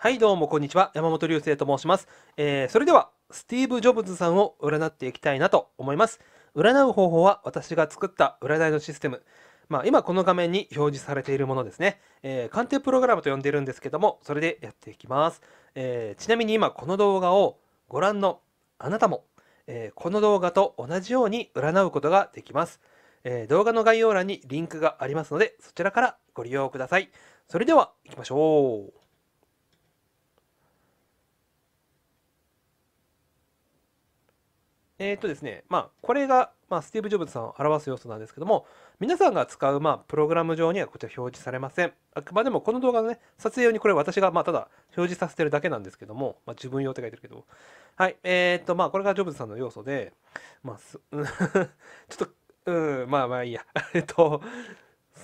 はいどうもこんにちは山本流星と申します、えー、それではスティーブ・ジョブズさんを占っていきたいなと思います占う方法は私が作った占いのシステムまあ、今この画面に表示されているものですね、えー、鑑定プログラムと呼んでるんですけどもそれでやっていきます、えー、ちなみに今この動画をご覧のあなたも、えこの動画と同じように占うことができます、え動画の概要欄にリンクがありますのでそちらからご利用くださいそれでは行きましょうえっ、ー、とですね、まあ、これが、まあ、スティーブ・ジョブズさんを表す要素なんですけども、皆さんが使う、まあ、プログラム上にはこちら表示されません。あくまでもこの動画のね、撮影用にこれ私が、まあ、ただ表示させてるだけなんですけども、まあ、自分用って書いてるけど、はい、えっ、ー、と、まあ、これがジョブズさんの要素で、まあ、す ちょっと、うん、まあまあいいや。えっと、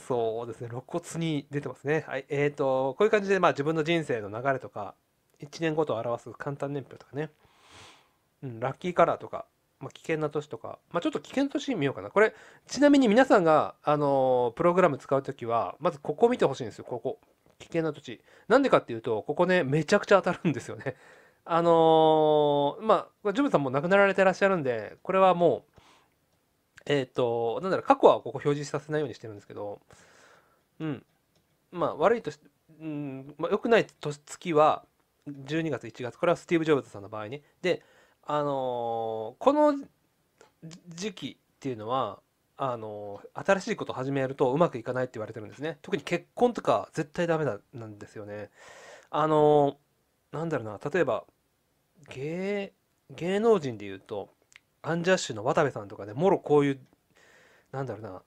そうですね、露骨に出てますね。はい、えっ、ー、と、こういう感じで、まあ、自分の人生の流れとか、1年ごとを表す簡単年表とかね、うん、ラッキーカラーとか、まあ、危険な都市とか、まあ、ちょっと危険都市見ようかな。これ、ちなみに皆さんが、あのー、プログラム使うときは、まずここ見てほしいんですよ、ここ。危険な土地。なんでかっていうと、ここね、めちゃくちゃ当たるんですよね。あのー、まあ、ジョブさんも亡くなられてらっしゃるんで、これはもう、えっ、ー、と、なんだろう、過去はここ表示させないようにしてるんですけど、うん。まあ、悪いとし、うん、まあ、良くない月は、12月、1月、これはスティーブ・ジョブズさんの場合ね。で、あのこの時期っていうのはあの新しいことを始めるとうまくいかないって言われてるんですね特に結婚とか絶対ダメだなんですよねあのなんだろうな例えば芸芸能人で言うとアンジャッシュの渡部さんとかでもろこういうなんだろうな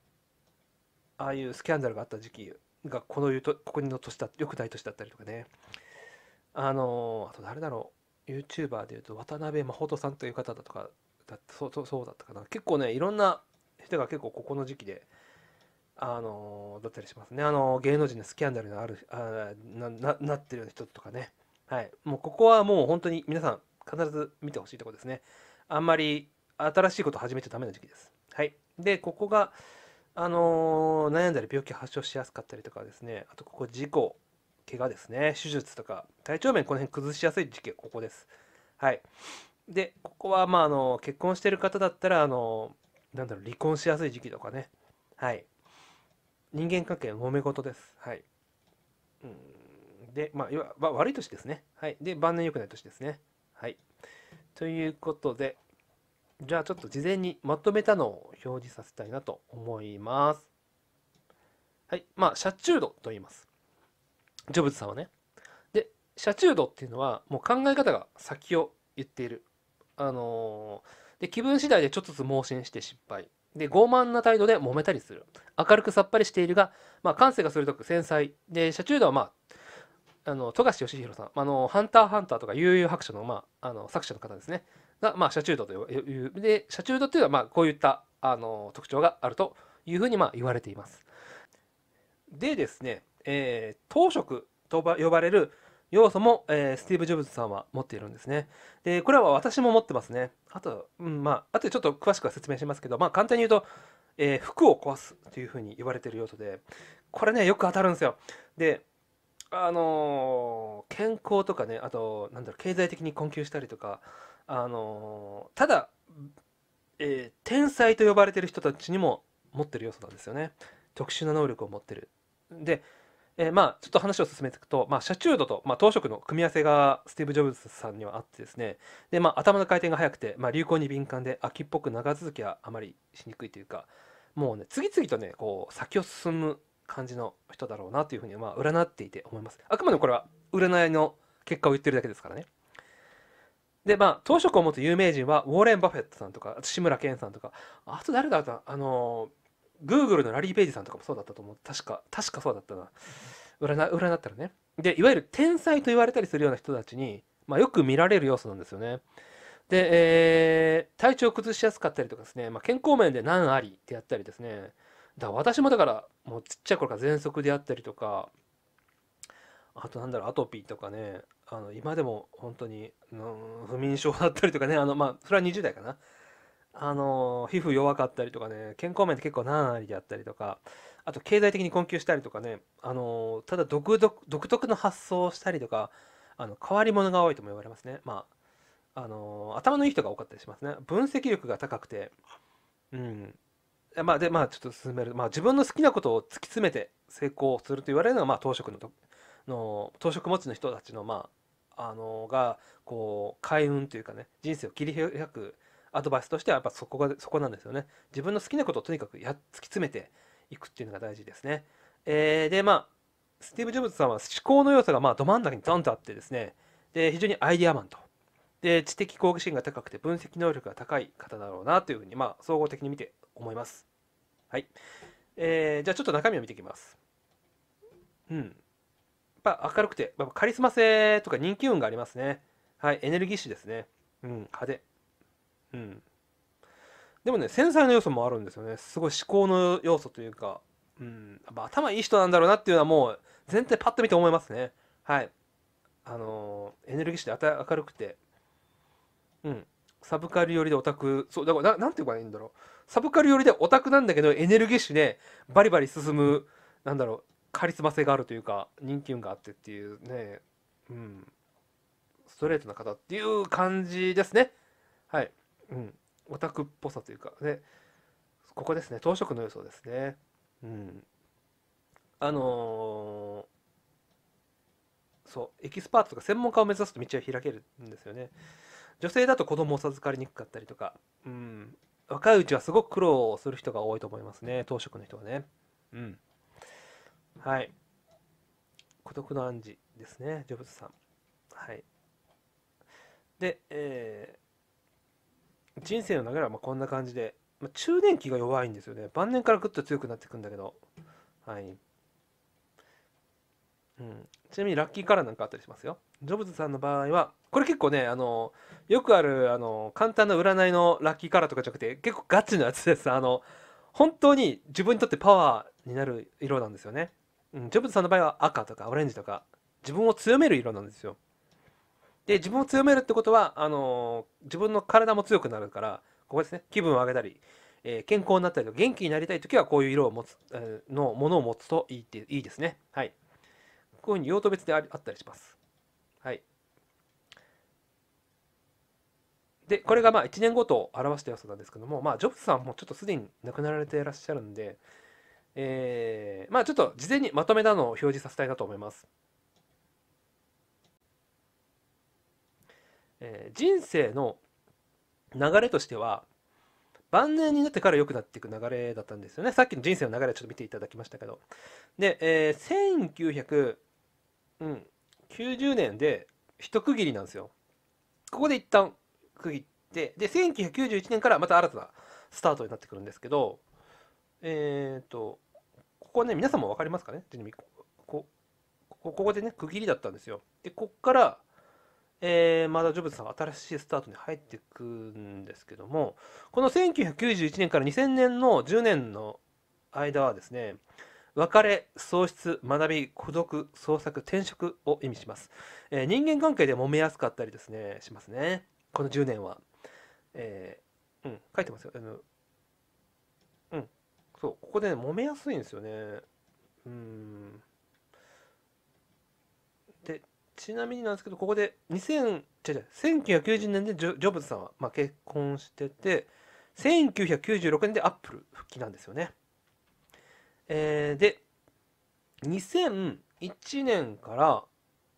ああいうスキャンダルがあった時期がこのいうとここの年だよくない年だったりとかねあのあと誰だろう YouTuber でいうと渡辺誠さんという方だとかだそうそうだったかな結構ねいろんな人が結構ここの時期であのー、だったりしますねあのー、芸能人のスキャンダルのあるあなななってるような人とかねはいもうここはもう本当に皆さん必ず見てほしいとこですねあんまり新しいこと始めちゃダメな時期ですはいでここがあのー、悩んだり病気発症しやすかったりとかですねあとここ事故怪我ですね、手術とか、体調面この辺崩しやすい時期はここです。はい。で、ここは、まあ、あの、結婚してる方だったら、あの、なんだろう、離婚しやすい時期とかね。はい。人間関係も揉め事です。はい。で、まあ、要は、悪い年ですね。はい。で、晩年良くない年ですね。はい。ということで、じゃあちょっと事前にまとめたのを表示させたいなと思います。はい。まあ、車中度と言います。ジョブズさんはね。で、社中度っていうのは、もう考え方が先を言っている。あのー、で、気分次第でちょっとずつ盲信して失敗。で、傲慢な態度で揉めたりする。明るくさっぱりしているが、まあ、感性が鋭く繊細。で、社中度はまあ、あの、富樫義弘さん、あの、ハンターハンターとか悠々白書の、まあ、あの、作者の方ですね。が、まあ、社中度という、で、社中度っていうのは、まあ、こういった、あの、特徴があるというふうに、まあ、言われています。でですね、えー、糖色と呼ばれる要素も、えー、スティーブ・ジョブズさんは持っているんですね。で、これは私も持ってますね。あと、うん、まあ、あとでちょっと詳しくは説明しますけど、まあ、簡単に言うと、えー、服を壊すというふうに言われている要素で、これね、よく当たるんですよ。で、あのー、健康とかね、あと、なんだろう、経済的に困窮したりとか、あのー、ただ、え天才と呼ばれてる人たちにも持ってる要素なんですよね。特殊な能力を持ってる。で、えー、まあちょっと話を進めていくと、まあ、車中度と、まあ、当職の組み合わせがスティーブ・ジョブズさんにはあってですねで、まあ、頭の回転が速くて、まあ、流行に敏感で秋っぽく長続きはあまりしにくいというかもうね次々とねこう先を進む感じの人だろうなというふうにまあ占っていて思いますあくまでもこれは占いの結果を言ってるだけですからねでまあ当職を持つ有名人はウォーレン・バフェットさんとか志村けんさんとかあと誰だったあの Google のラリー・ペイジさんとかもそうだったと思う確か確かそうだったな占占ったらねでいわゆる天才と言われたりするような人たちに、まあ、よく見られる要素なんですよねで、えー、体調を崩しやすかったりとかですね、まあ、健康面で難ありってやったりですねだ私もだからもうちっちゃい頃から喘息であったりとかあとなんだろうアトピーとかねあの今でも本当に、うん、不眠症だったりとかねあのまあそれは20代かなあの皮膚弱かったりとかね健康面で結構何ありであったりとかあと経済的に困窮したりとかね、あのただ独特の発想をしたりとか、あの変わり者が多いとも言われますね。まあ、あの頭のいい人が多かったりしますね。分析力が高くて、うん。まあ、で、まあ、ちょっと進める。まあ、自分の好きなことを突き詰めて成功すると言われるのが、まあ、当職のの、当職持ちの人たちの、まあ、あのが、こう、開運というかね、人生を切り開くアドバイスとしては、やっぱそこが、そこなんですよね。自分の好きなことをとにかくやっ突き詰めて、いくっていうのが大事ですね。えー、で、まあ、スティーブ・ジョブズさんは思考の要素がまあど真ん中にドンとあってですね、で、非常にアイデアマンと。で、知的好奇心が高くて分析能力が高い方だろうなというふうに、まあ、総合的に見て思います。はい。えー、じゃあちょっと中身を見ていきます。うん。やっぱ明るくて、やっぱカリスマ性とか人気運がありますね。はい。エネルギッシュですね。うん。派手。うん。でもね繊細な要素もあるんですよねすごい思考の要素というか、うん、やっぱ頭いい人なんだろうなっていうのはもう全体パッと見て思いますねはいあのー、エネルギッシュで明るくてうんサブカル寄りでオタクそうだからななんて言えばいいんだろうサブカル寄りでオタクなんだけどエネルギッシュでバリバリ進むなんだろうカリスマ性があるというか人気運があってっていうねうんストレートな方っていう感じですねはいうんオタクっぽさというかねここですね当職の要素ですねうんあのー、そうエキスパートとか専門家を目指すと道は開けるんですよね女性だと子供を授かりにくかったりとかうん若いうちはすごく苦労をする人が多いと思いますね当職の人はねうんはい孤独の暗示ですねジョブズさんはいで、え人生の流れはまこんな感じで、まあ、中年期が弱いんですよね晩年からぐっと強くなってくんだけどはい、うん、ちなみにラッキーカラーなんかあったりしますよジョブズさんの場合はこれ結構ねあのよくあるあの簡単な占いのラッキーカラーとかじゃなくて結構ガチなやつですあの本当に自分にとってパワーになる色なんですよね、うん、ジョブズさんの場合は赤とかオレンジとか自分を強める色なんですよで自分を強めるってことはあのー、自分の体も強くなるからここですね気分を上げたり、えー、健康になったりと元気になりたい時はこういう色を持つ、えー、のものを持つといいっていいですねはいこういうふうに用途別であったりしますはいでこれがまあ1年ごと表した要素なんですけども、まあ、ジョブズさんもちょっとすでに亡くなられていらっしゃるんで、えー、まあちょっと事前にまとめたのを表示させたいなと思います。えー、人生の流れとしては晩年になってから良くなっていく流れだったんですよねさっきの人生の流れちょっと見ていただきましたけどで、えー、1990年で一区切りなんですよここで一旦区切ってで1991年からまた新たなスタートになってくるんですけどえっ、ー、とここね皆さんも分かりますかねここここでね区切りだったんですよでこっからえー、まだジョブズさんは新しいスタートに入っていくんですけどもこの1991年から2000年の10年の間はですね別れ喪失学び孤独創作転職を意味します、えー、人間関係で揉めやすかったりですねしますねこの10年は、えー、うん書いてますよあのうんそうここでね揉めやすいんですよねうんちなみになんですけどここで2000違う違う1990年でジョジョブズさんは、まあ、結婚してて1996年でアップル復帰なんですよね、えー、で2001年から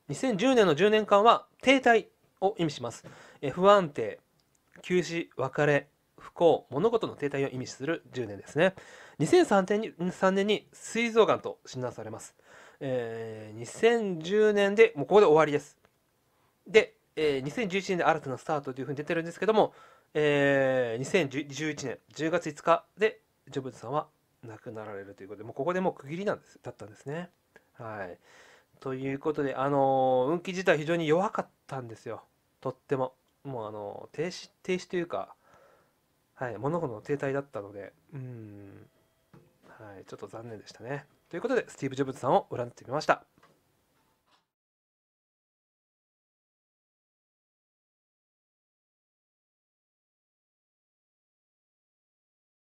2010年の10年間は停滞を意味します、えー、不安定休止別れ不幸物事の停滞を意味する10年ですね2003年に ,3 年に膵臓がんと診断されますえー、2010年でもうここで終わりですで、えー、2011年で新たなスタートというふうに出てるんですけども、えー、2011年10月5日でジョブズさんは亡くなられるということでもうここでもう区切りなんですだったんですねはいということであのー、運気自体非常に弱かったんですよとってももうあのー、停止停止というかはい物事の停滞だったのでうんはいちょっと残念でしたねということでスティーブ・ジョブズさんを占ってみました